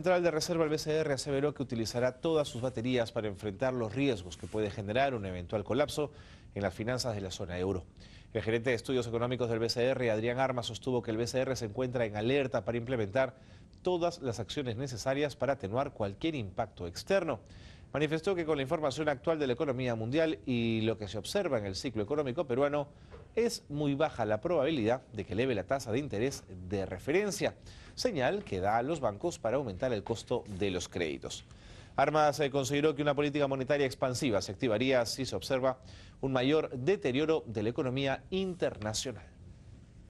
Central de Reserva, del BCR, aseveró que utilizará todas sus baterías para enfrentar los riesgos que puede generar un eventual colapso en las finanzas de la zona euro. El gerente de estudios económicos del BCR, Adrián Armas, sostuvo que el BCR se encuentra en alerta para implementar todas las acciones necesarias para atenuar cualquier impacto externo manifestó que con la información actual de la economía mundial y lo que se observa en el ciclo económico peruano, es muy baja la probabilidad de que eleve la tasa de interés de referencia, señal que da a los bancos para aumentar el costo de los créditos. Armas eh, consideró que una política monetaria expansiva se activaría si se observa un mayor deterioro de la economía internacional.